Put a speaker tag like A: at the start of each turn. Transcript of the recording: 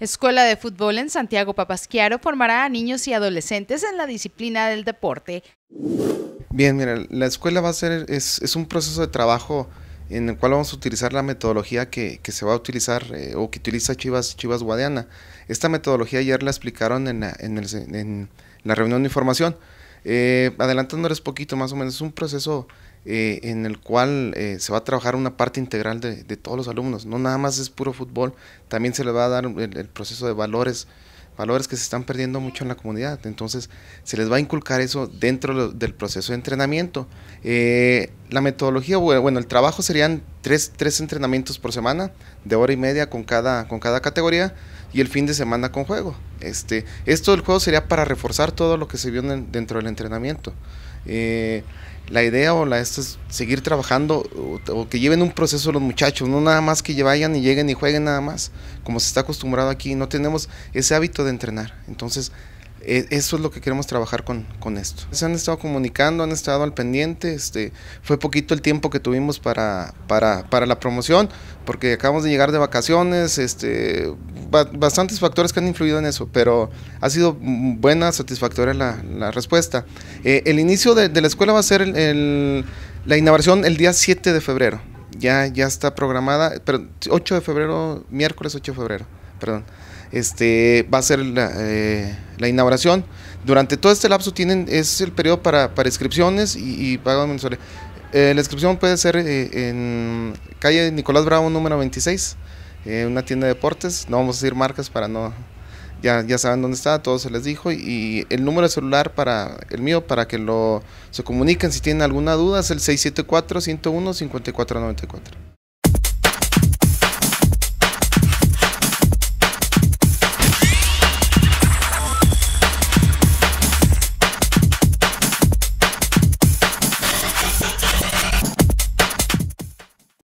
A: Escuela de Fútbol en Santiago Papasquiaro formará a niños y adolescentes en la disciplina del deporte. Bien, mira, la escuela va a ser, es, un proceso de trabajo en el cual vamos a utilizar la metodología que, se va a utilizar eh, o que utiliza Chivas, Chivas Guadiana. Esta metodología ayer la explicaron en la, en la reunión de información. Eh, adelantándoles poquito, más o menos, es un proceso eh, en el cual eh, se va a trabajar una parte integral de, todos los alumnos. No nada más es puro fútbol, también se les va a dar el, proceso de valores, valores que se están perdiendo mucho en la comunidad. Entonces se les va a inculcar eso dentro del proceso de entrenamiento. Eh, la metodología, bueno, el trabajo serían tres, entrenamientos por semana, de hora y media con cada, con cada categoría, y el fin de semana con juego. Este, esto del juego sería para reforzar todo lo que se vio dentro del entrenamiento. Eh, la idea o la esto es seguir trabajando o, o, que lleven un proceso los muchachos, no nada más que vayan y lleguen y jueguen nada más, como se está acostumbrado aquí, no tenemos ese hábito de entrenar. Entonces, e, eso es lo que queremos trabajar con, esto. Se han estado comunicando, han estado al pendiente, este, fue poquito el tiempo que tuvimos para, para, la promoción, porque acabamos de llegar de vacaciones, este, bastantes factores que han influido en eso, pero ha sido buena, satisfactoria la, respuesta. Eh, el inicio de, la escuela va a ser la inauguración el día 7 de febrero, ya, ya está programada, pero 8 de febrero, miércoles 8 de febrero perdón, este, va a ser eh, la, inauguración. Durante todo este lapso tienen, es el periodo para, inscripciones y, pago mensual. Eh, la inscripción puede ser eh, en calle Nicolás Bravo número 26, eh, una tienda de deportes, no vamos a decir marcas para no, ya, ya saben dónde está, todo se les dijo y el número de celular para el mío, para que lo se comuniquen si tienen alguna duda, es el 674-101-5494.